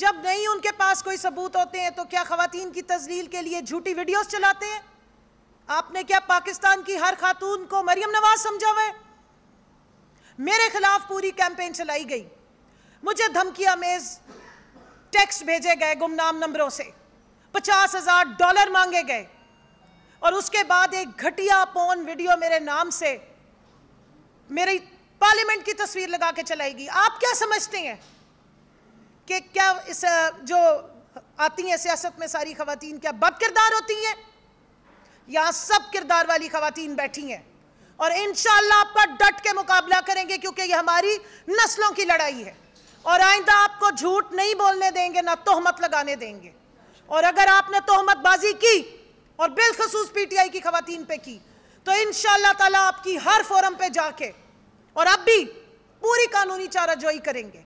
जब नहीं उनके पास कोई सबूत होते हैं तो क्या खातन की तजलील के लिए झूठी वीडियोस चलाते हैं आपने क्या पाकिस्तान की हर खातून को मरियम नवाज समझा हुआ मेरे खिलाफ पूरी कैंपेन चलाई गई मुझे धमकी अमेज टेक्स्ट भेजे गए गुमनाम नंबरों से पचास हजार डॉलर मांगे गए और उसके बाद एक घटिया पोन वीडियो मेरे नाम से मेरी पार्लियामेंट की तस्वीर लगा के चलाई गई आप क्या समझते हैं कि क्या इस जो आती हैं सियासत में सारी खातन क्या बद किरदार होती हैं यहाँ सब किरदार वाली खातन बैठी हैं और इन आपका डट के मुकाबला करेंगे क्योंकि ये हमारी नस्लों की लड़ाई है और आइंदा आपको झूठ नहीं बोलने देंगे ना तोहमत लगाने देंगे और अगर आपने तोहमत बाजी की और बिलखसूस पीटीआई की खातन पर की तो इन शाह आपकी हर फोरम पर जाके और अब भी पूरी कानूनी चाराजोई करेंगे